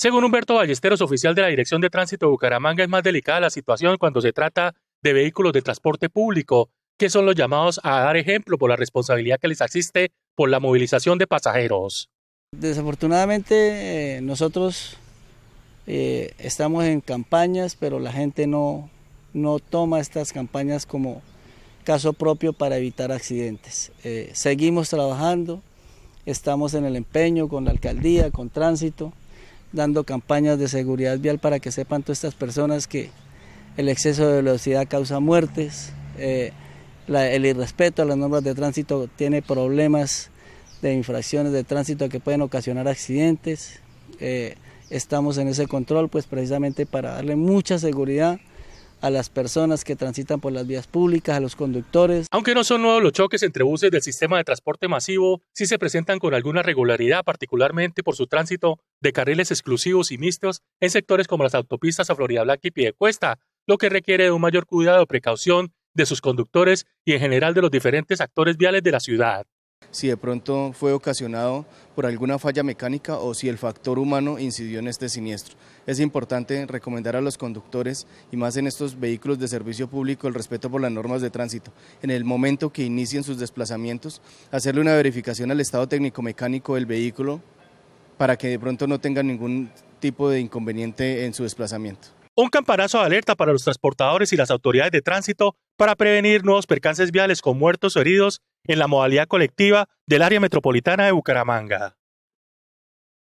Según Humberto Ballesteros, oficial de la Dirección de Tránsito de Bucaramanga, es más delicada la situación cuando se trata de vehículos de transporte público, que son los llamados a dar ejemplo por la responsabilidad que les asiste por la movilización de pasajeros. Desafortunadamente eh, nosotros eh, estamos en campañas, pero la gente no, no toma estas campañas como caso propio para evitar accidentes. Eh, seguimos trabajando, estamos en el empeño con la alcaldía, con tránsito dando campañas de seguridad vial para que sepan todas estas personas que el exceso de velocidad causa muertes, eh, el irrespeto a las normas de tránsito tiene problemas de infracciones de tránsito que pueden ocasionar accidentes. Eh, estamos en ese control pues precisamente para darle mucha seguridad a las personas que transitan por las vías públicas, a los conductores. Aunque no son nuevos los choques entre buses del sistema de transporte masivo, sí se presentan con alguna regularidad, particularmente por su tránsito de carriles exclusivos y mixtos en sectores como las autopistas a Florida Blanca y Piedecuesta, lo que requiere de un mayor cuidado o precaución de sus conductores y en general de los diferentes actores viales de la ciudad si de pronto fue ocasionado por alguna falla mecánica o si el factor humano incidió en este siniestro. Es importante recomendar a los conductores y más en estos vehículos de servicio público el respeto por las normas de tránsito. En el momento que inicien sus desplazamientos, hacerle una verificación al estado técnico-mecánico del vehículo para que de pronto no tengan ningún tipo de inconveniente en su desplazamiento. Un campanazo de alerta para los transportadores y las autoridades de tránsito para prevenir nuevos percances viales con muertos o heridos en la modalidad colectiva del área metropolitana de Bucaramanga.